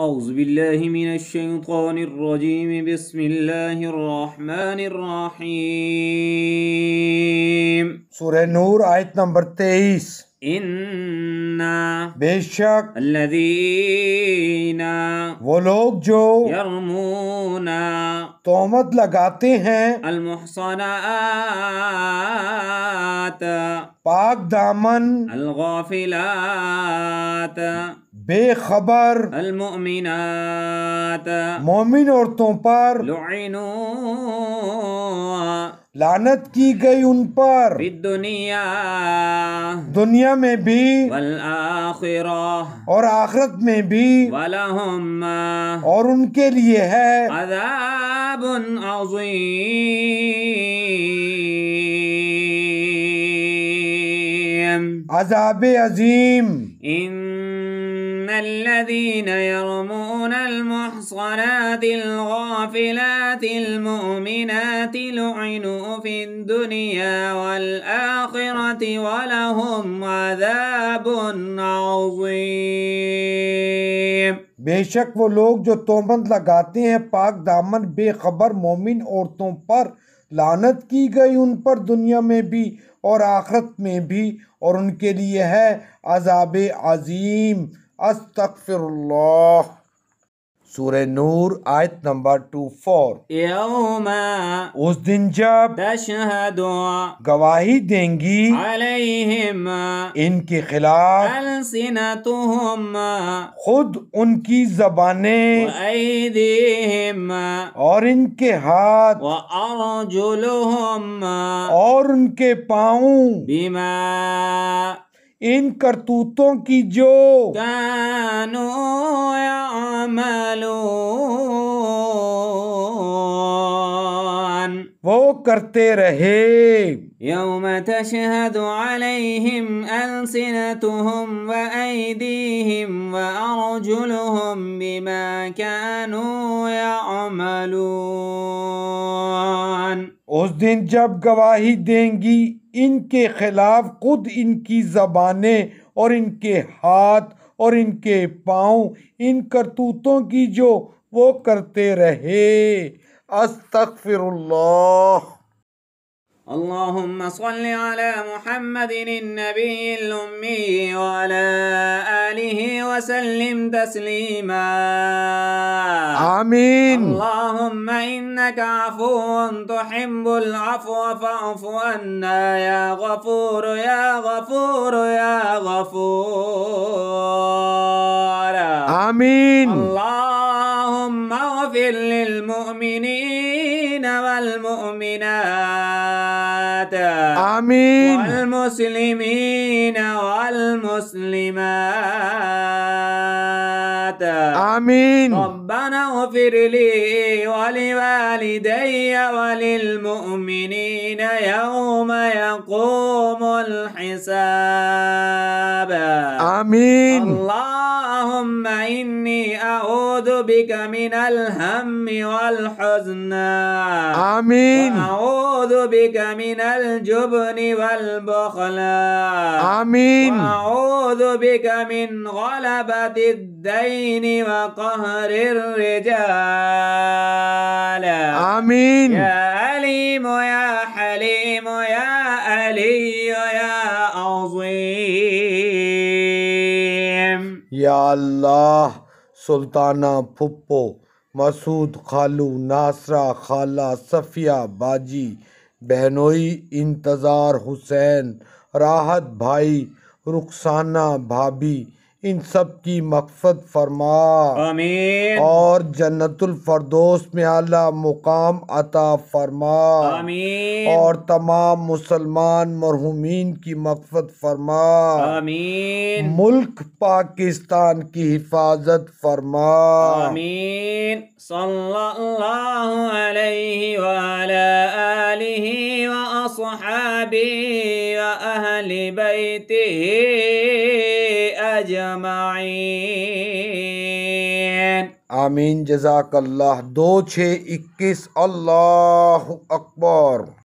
أعوذ بالله من الشيطان الرجيم بسم الله الرحمن الرحيم سورة نور آية نمبر 23 إنا بشك الذين ولوك جو يرمونا تومت لگاتے ہیں المحصنات باك دامن الغافلات بے خبر المؤمنات مؤمن اور پر لعنوا लानत की गई उन पर दुनिया दुनिया में भी और आखरत में भी और उनके लिए है अजाब अजीम इन الذين يرمون المحصنات الغافلات المؤمنات لعنوا في الدنيا والآخرة ولهم عذاب عظيم बेशक वो लोग जो तोमंद लगाते हैं पाक दामन बेखबर मोमिन औरतों पर लानत की गई उन पर दुनिया में भी और आखरत में भी और उनके लिए है अजाब अजीम अस्तगफिरुल्लाह सूर नूर आयत नंबर टू फोर उस दिन जब गवाही देंगी इनके खिलाफ खुद उनकी जबाने और इनके हाथ और उनके पाँव बीमा इन करतूतों की जो कानो वो करते रहे यौम तशहद अलैहिम अलसिनतुहुम व ऐदीहिम व अरजुलुहुम बिमा कानू यअमलून उस दिन जब गवाही देंगी इनके ख़िलाफ़ खुद इनकी ज़बाने और इनके हाथ और इनके पाँव इन करतूतों की जो वो करते रहे अस्तफ़िर اللهم صل على محمد النبي الأمي وعلى آله وسلم تسليما آمين اللهم إنك عفو تحب العفو فاعف عنا يا غفور يا غفور يا غفور آمين الله مغفر للمؤمنين والمؤمنات آمين والمسلمين والمسلمات آمين ربنا اغفر لي ولوالدي وللمؤمنين يوم يقوم الحساب آمين الله اللهم إني أعوذ بك من الهم والحزن آمين وأعوذ بك من الجبن والبخل آمين وأعوذ بك من غلبة الدين وقهر الرجال آمين يا أليم يا حليم يا या अल्लाह सुल्ताना फुप्पो मसूद खालू नासरा खाला सफ़िया बाजी बहनोई इंतज़ार हुसैन राहत भाई रुखसाना भाभी इन सब की मकसद फरमा आमीन और जन्नतुल फरदोस में आला मुकाम अता फरमा आमीन और तमाम मुसलमान मरहुमीन की मकसद फरमा आमीन मुल्क पाकिस्तान की हिफाजत फरमा आमीन सल्लल्लाहु अलैहि व व व अहले बैतिही अजमाइन आमीन जजाकल्ला दो छः इक्कीस अल्लाह अकबर